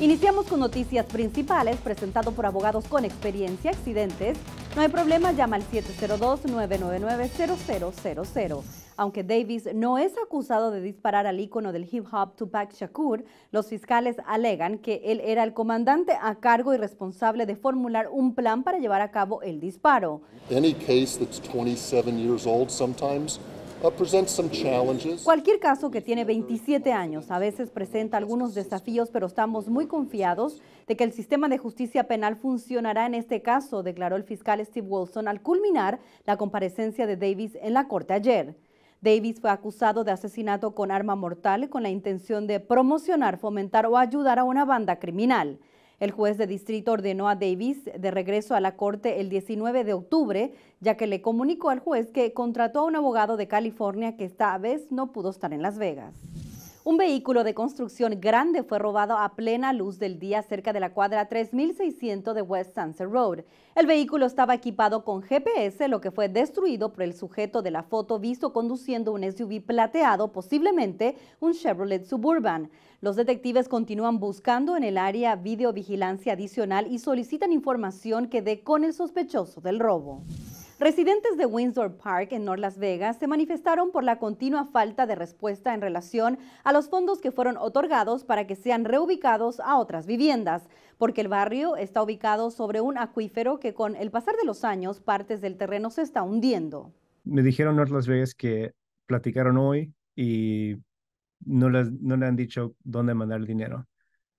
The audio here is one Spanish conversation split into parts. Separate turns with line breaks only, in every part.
Iniciamos con noticias principales presentado por abogados con experiencia, accidentes. No hay problema, llama al 702-999-0000. Aunque Davis no es acusado de disparar al ícono del hip hop Tupac Shakur, los fiscales alegan que él era el comandante a cargo y responsable de formular un plan para llevar a cabo el disparo. Any case that's 27 years old sometimes Cualquier caso que tiene 27 años a veces presenta algunos desafíos, pero estamos muy confiados de que el sistema de justicia penal funcionará en este caso, declaró el fiscal Steve Wilson al culminar la comparecencia de Davis en la corte ayer. Davis fue acusado de asesinato con arma mortal con la intención de promocionar, fomentar o ayudar a una banda criminal. El juez de distrito ordenó a Davis de regreso a la corte el 19 de octubre, ya que le comunicó al juez que contrató a un abogado de California que esta vez no pudo estar en Las Vegas. Un vehículo de construcción grande fue robado a plena luz del día cerca de la cuadra 3600 de West Sunset Road. El vehículo estaba equipado con GPS, lo que fue destruido por el sujeto de la foto visto conduciendo un SUV plateado, posiblemente un Chevrolet Suburban. Los detectives continúan buscando en el área videovigilancia adicional y solicitan información que dé con el sospechoso del robo. Residentes de Windsor Park en North Las Vegas se manifestaron por la continua falta de respuesta en relación a los fondos que fueron otorgados para que sean reubicados a otras viviendas, porque el barrio está ubicado sobre un acuífero que con el pasar de los años partes del terreno se está hundiendo.
Me dijeron North Las Vegas que platicaron hoy y no, les, no le han dicho dónde mandar el dinero,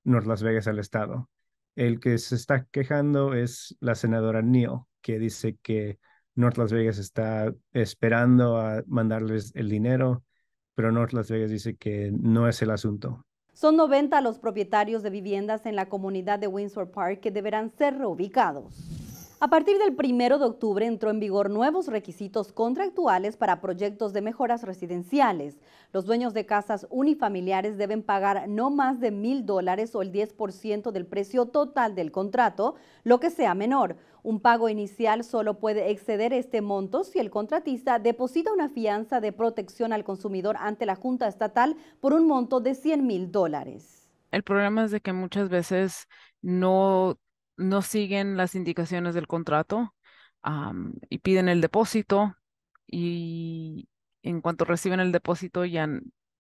North Las Vegas al Estado. El que se está quejando es la senadora Neal, que dice que North Las Vegas está esperando a mandarles el dinero, pero North Las Vegas dice que no es el asunto.
Son 90 los propietarios de viviendas en la comunidad de Windsor Park que deberán ser reubicados. A partir del 1 de octubre entró en vigor nuevos requisitos contractuales para proyectos de mejoras residenciales. Los dueños de casas unifamiliares deben pagar no más de mil dólares o el 10% del precio total del contrato, lo que sea menor. Un pago inicial solo puede exceder este monto si el contratista deposita una fianza de protección al consumidor ante la Junta Estatal por un monto de 100 mil dólares.
El problema es de que muchas veces no no siguen las indicaciones del contrato y piden el depósito y en cuanto reciben el depósito ya,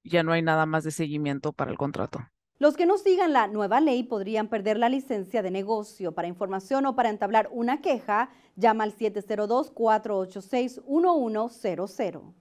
ya no hay nada más de seguimiento para el contrato.
Los que no sigan la nueva ley podrían perder la licencia de negocio. Para información o para entablar una queja, llama al 702-486-1100.